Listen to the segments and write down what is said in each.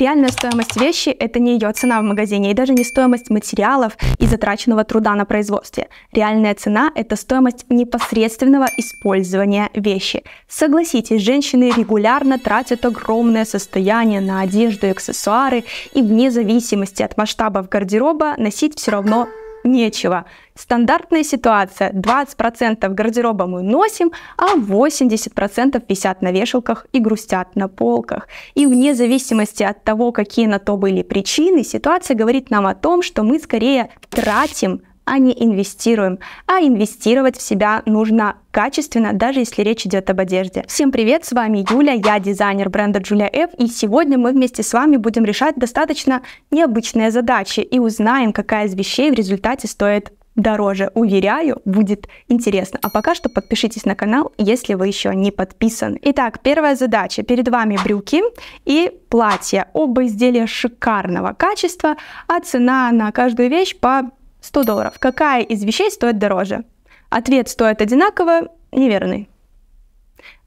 Реальная стоимость вещи – это не ее цена в магазине и даже не стоимость материалов и затраченного труда на производстве. Реальная цена – это стоимость непосредственного использования вещи. Согласитесь, женщины регулярно тратят огромное состояние на одежду и аксессуары, и вне зависимости от масштабов гардероба носить все равно нечего. Стандартная ситуация. 20% гардероба мы носим, а 80% висят на вешалках и грустят на полках. И вне зависимости от того, какие на то были причины, ситуация говорит нам о том, что мы скорее тратим а не инвестируем. А инвестировать в себя нужно качественно, даже если речь идет об одежде. Всем привет, с вами Юля, я дизайнер бренда Julia F, и сегодня мы вместе с вами будем решать достаточно необычные задачи и узнаем, какая из вещей в результате стоит дороже. Уверяю, будет интересно. А пока что подпишитесь на канал, если вы еще не подписаны. Итак, первая задача. Перед вами брюки и платье. Оба изделия шикарного качества, а цена на каждую вещь по 100 долларов. Какая из вещей стоит дороже? Ответ стоит одинаково, неверный.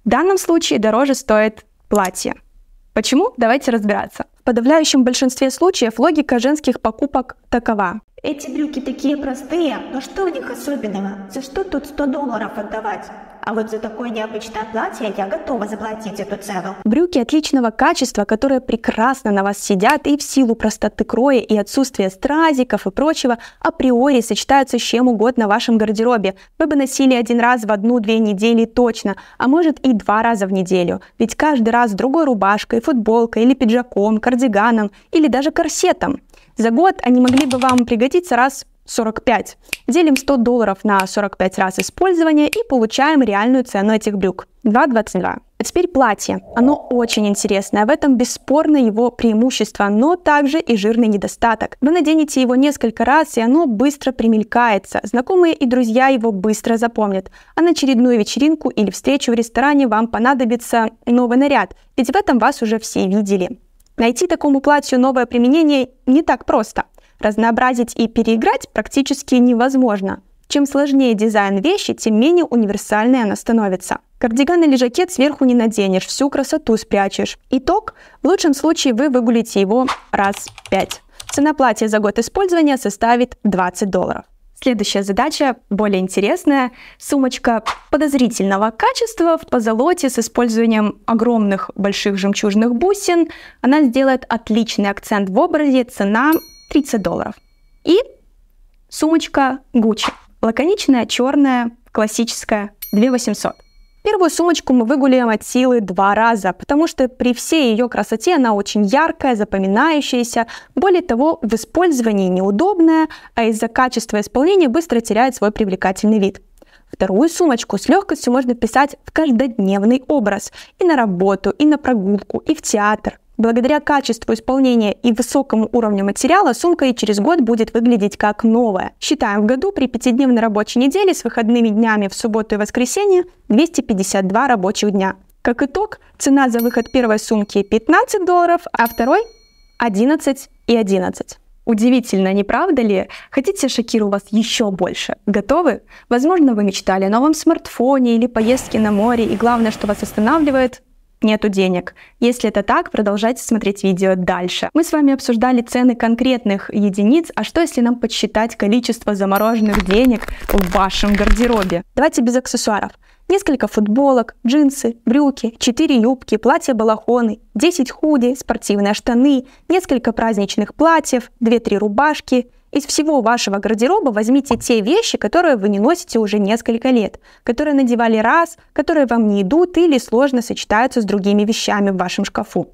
В данном случае дороже стоит платье. Почему? Давайте разбираться. В подавляющем большинстве случаев логика женских покупок такова. Эти брюки такие простые, но что в них особенного? За что тут 100 долларов отдавать? А вот за такое необычное платье я готова заплатить эту цену. Брюки отличного качества, которые прекрасно на вас сидят и в силу простоты кроя и отсутствия стразиков и прочего априори сочетаются с чем угодно в вашем гардеробе. Вы бы носили один раз в одну-две недели точно, а может и два раза в неделю. Ведь каждый раз другой рубашкой, футболкой или пиджаком, кардиганом или даже корсетом. За год они могли бы вам пригодиться раз 45. Делим 100 долларов на 45 раз использования и получаем реальную цену этих брюк. 2,22. А теперь платье. Оно очень интересное, в этом бесспорно его преимущество, но также и жирный недостаток. Вы наденете его несколько раз, и оно быстро примелькается. Знакомые и друзья его быстро запомнят. А на очередную вечеринку или встречу в ресторане вам понадобится новый наряд, ведь в этом вас уже все видели. Найти такому платью новое применение не так просто. Разнообразить и переиграть практически невозможно. Чем сложнее дизайн вещи, тем менее универсальной она становится. Кардиган или жакет сверху не наденешь, всю красоту спрячешь. Итог, в лучшем случае вы выгулите его раз пять. Цена платья за год использования составит 20 долларов. Следующая задача, более интересная, сумочка подозрительного качества в позолоте с использованием огромных больших жемчужных бусин. Она сделает отличный акцент в образе, цена 30 долларов. И сумочка Gucci. Лаконичная, черная, классическая, 2800. Первую сумочку мы выгуляем от силы два раза, потому что при всей ее красоте она очень яркая, запоминающаяся, более того, в использовании неудобная, а из-за качества исполнения быстро теряет свой привлекательный вид. Вторую сумочку с легкостью можно писать в каждодневный образ и на работу, и на прогулку, и в театр. Благодаря качеству исполнения и высокому уровню материала сумка и через год будет выглядеть как новая. Считаем в году при пятидневной рабочей неделе с выходными днями в субботу и воскресенье 252 рабочих дня. Как итог, цена за выход первой сумки 15 долларов, а второй 11 и 11. Удивительно, не правда ли? Хотите шокиру вас еще больше? Готовы? Возможно, вы мечтали о новом смартфоне или поездке на море, и главное, что вас останавливает нету денег. Если это так, продолжайте смотреть видео дальше. Мы с вами обсуждали цены конкретных единиц, а что если нам подсчитать количество замороженных денег в вашем гардеробе? Давайте без аксессуаров. Несколько футболок, джинсы, брюки, 4 юбки, платья-балахоны, 10 худи, спортивные штаны, несколько праздничных платьев, 2-3 рубашки – из всего вашего гардероба возьмите те вещи, которые вы не носите уже несколько лет, которые надевали раз, которые вам не идут или сложно сочетаются с другими вещами в вашем шкафу.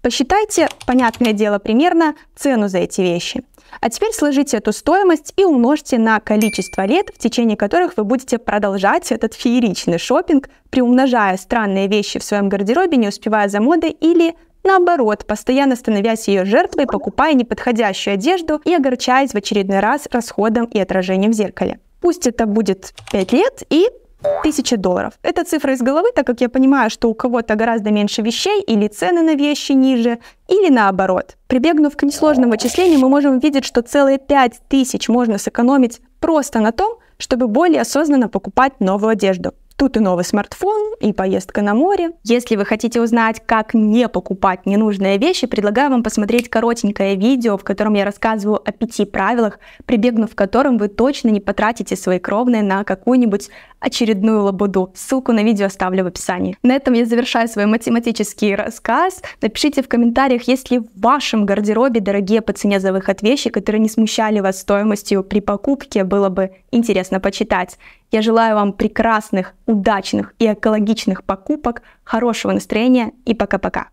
Посчитайте, понятное дело, примерно цену за эти вещи. А теперь сложите эту стоимость и умножьте на количество лет, в течение которых вы будете продолжать этот фееричный шопинг, приумножая странные вещи в своем гардеробе, не успевая за модой или Наоборот, постоянно становясь ее жертвой, покупая неподходящую одежду и огорчаясь в очередной раз расходом и отражением в зеркале. Пусть это будет 5 лет и 1000 долларов. Это цифра из головы, так как я понимаю, что у кого-то гораздо меньше вещей или цены на вещи ниже, или наоборот. Прибегнув к несложным вычислениям, мы можем видеть, что целые 5000 можно сэкономить просто на том, чтобы более осознанно покупать новую одежду. Тут и новый смартфон, и поездка на море. Если вы хотите узнать, как не покупать ненужные вещи, предлагаю вам посмотреть коротенькое видео, в котором я рассказываю о пяти правилах, прибегнув к которым вы точно не потратите свои кровные на какую-нибудь очередную лабуду. Ссылку на видео оставлю в описании. На этом я завершаю свой математический рассказ. Напишите в комментариях, есть ли в вашем гардеробе дорогие по цене за выход вещи, которые не смущали вас стоимостью при покупке. Было бы интересно почитать. Я желаю вам прекрасных, удачных и экологичных логичных покупок, хорошего настроения и пока-пока.